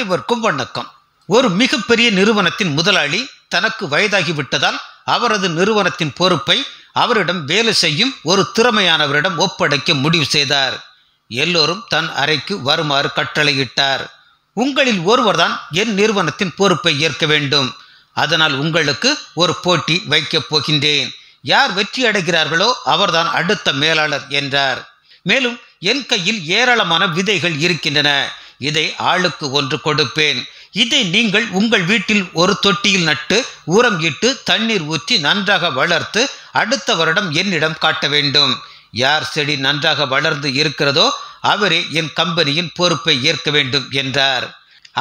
அனைவருக்கும் வணக்கம் ஒரு மிகப்பெரிய நிறுவனத்தின் முதலாளி தனக்கு வயதாகிவிட்டதால் அவரது நிறுவனத்தின் பொறுப்பை அவரிடம் வேலை செய்யும் ஒரு திறமையானவரிடம் ஒப்படைக்க முடிவு செய்தார் எல்லோரும் தன் அறைக்கு வருமாறு கட்டளையிட்டார் உங்களில் ஒருவர்தான் என் நிறுவனத்தின் பொறுப்பை ஏற்க வேண்டும் அதனால் உங்களுக்கு ஒரு போட்டி வைக்கப் போகின்றேன் யார் வெற்றி அடைகிறார்களோ அவர்தான் அடுத்த மேலாளர் என்றார் மேலும் என் கையில் ஏராளமான விதைகள் இருக்கின்றன இதை ஆளுக்கு ஒன்று கொடுப்பேன் இதை நீங்கள் உங்கள் வீட்டில் ஒரு தொட்டியில் நட்டு உரம் இட்டு தண்ணீர் ஊற்றி நன்றாக வளர்த்து அடுத்த வருடம் என்னிடம் காட்ட வேண்டும் யார் செடி நன்றாக வளர்ந்து இருக்கிறதோ அவரே என் கம்பெனியின் பொறுப்பை ஏற்க வேண்டும் என்றார்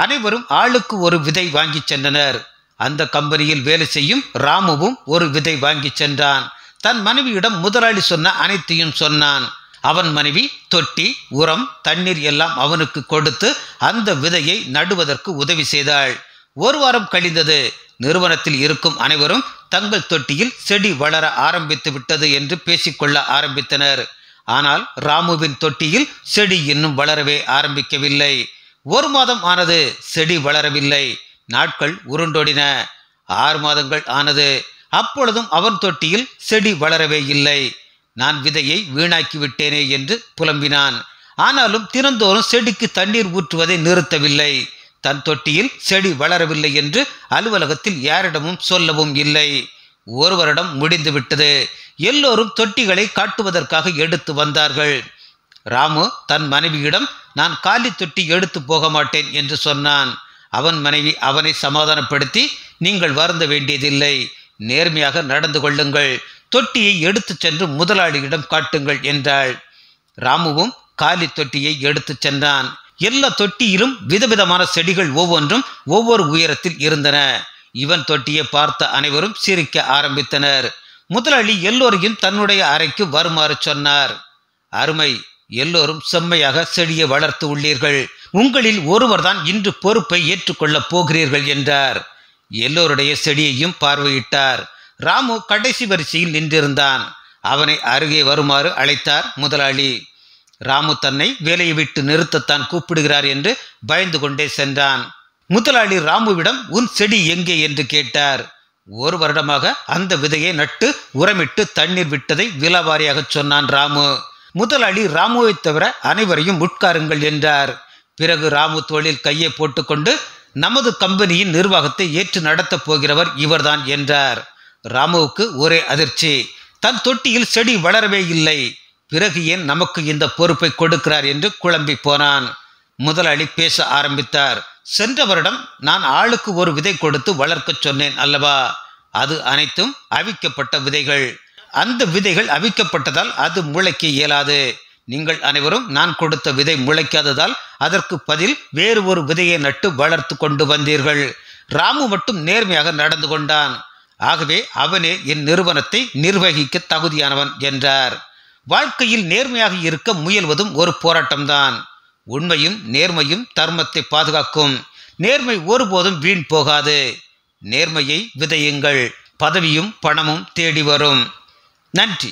அனைவரும் ஆளுக்கு ஒரு விதை வாங்கி சென்றனர் அந்த கம்பெனியில் வேலை செய்யும் ராமுவும் ஒரு விதை வாங்கி சென்றான் தன் மனைவியிடம் முதலாளி சொன்ன அனைத்தையும் சொன்னான் அவன் மனைவி தொட்டி உரம் தண்ணீர் எல்லாம் அவனுக்கு கொடுத்து அந்த விதையை நடுவதற்கு உதவி செய்தாள் ஒரு வாரம் கழிந்தது நிறுவனத்தில் இருக்கும் அனைவரும் தங்கள் தொட்டியில் செடி வளர ஆரம்பித்து விட்டது என்று பேசிக்கொள்ள ஆரம்பித்தனர் ஆனால் ராமுவின் தொட்டியில் செடி இன்னும் வளரவே ஆரம்பிக்கவில்லை ஒரு மாதம் ஆனது செடி வளரவில்லை நாட்கள் உருண்டோடின ஆறு மாதங்கள் ஆனது அப்பொழுதும் அவன் தொட்டியில் செடி வளரவே இல்லை நான் விதையை வீணாக்கி விட்டேனே என்று புலம்பினான் ஆனாலும் தினந்தோறும் செடிக்கு தண்ணீர் ஊற்றுவதை நிறுத்தவில்லை தன் தொட்டியில் செடி வளரவில்லை என்று அலுவலகத்தில் யாரிடமும் சொல்லவும் இல்லை ஒரு வருடம் முடிந்துவிட்டது எல்லோரும் தொட்டிகளை காட்டுவதற்காக எடுத்து வந்தார்கள் ராமு தன் மனைவியிடம் நான் காலி தொட்டி எடுத்து போக மாட்டேன் என்று சொன்னான் அவன் மனைவி அவனை சமாதானப்படுத்தி நீங்கள் வருந்த வேண்டியதில்லை நேர்மையாக நடந்து கொள்ளுங்கள் தொட்டியை எடுத்துச் சென்று முதலாளியிடம் காட்டுங்கள் என்றாள் ராமுவும் காலி தொட்டியை எடுத்துச் சென்றான் எல்லா தொட்டியிலும் விதவிதமான செடிகள் ஒவ்வொன்றும் ஒவ்வொரு உயரத்தில் இருந்தன இவன் தொட்டியை பார்த்த அனைவரும் சிரிக்க ஆரம்பித்தனர் முதலாளி எல்லோரையும் தன்னுடைய அறைக்கு வருமாறு சொன்னார் அருமை எல்லோரும் செம்மையாக செடியை வளர்த்து உள்ளீர்கள் உங்களில் ஒருவர்தான் இன்று பொறுப்பை ஏற்றுக்கொள்ளப் போகிறீர்கள் என்றார் எல்லோருடைய செடியையும் பார்வையிட்டார் ராமு கடைசி வரிசையில் நின்றிருந்தான் அவனை அருகே வருமாறு அழைத்தார் முதலாளி ராமு தன்னை வேலையை விட்டு நிறுத்தத்தான் கூப்பிடுகிறார் என்று பயந்து கொண்டே சென்றான் முதலாளி ராமுவிடம் உன் செடி எங்கே என்று கேட்டார் ஒரு வருடமாக அந்த விதையை நட்டு உரமிட்டு தண்ணீர் விட்டதை விலாவாரியாக சொன்னான் ராமு முதலாளி ராமுவை தவிர அனைவரையும் உட்காருங்கள் என்றார் பிறகு ராமு தோளில் கையை போட்டுக்கொண்டு நமது கம்பெனியின் நிர்வாகத்தை ஏற்று நடத்தப் போகிறவர் இவர்தான் என்றார் ராமுவுக்கு ஒரே அதிர்ச்சி தன் தொட்டியில் செடி வளரவே இல்லை பிறகு ஏன் நமக்கு இந்த பொறுப்பை கொடுக்கிறார் என்று குழம்பி போனான் முதலாளி பேச ஆரம்பித்தார் சென்ற வருடம் நான் ஆளுக்கு ஒரு விதை கொடுத்து வளர்க்க சொன்னேன் அல்லவா அது அனைத்தும் அவிக்கப்பட்ட விதைகள் அந்த விதைகள் அவிக்கப்பட்டதால் அது முளைக்க இயலாது நீங்கள் அனைவரும் நான் கொடுத்த விதை முளைக்காததால் அதற்கு பதில் வேறு ஒரு விதையை நட்டு வளர்த்து கொண்டு வந்தீர்கள் ராமு மட்டும் நேர்மையாக நடந்து கொண்டான் ஆகவே அவனே என் நிறுவனத்தை நிர்வகிக்க தகுதியானவன் என்றார் வாழ்க்கையில் நேர்மையாக இருக்க முயல்வதும் ஒரு போராட்டம்தான் உண்மையும் நேர்மையும் தர்மத்தை பாதுகாக்கும் நேர்மை ஒருபோதும் வீண் போகாது நேர்மையை விதையுங்கள் பதவியும் பணமும் தேடி வரும் நன்றி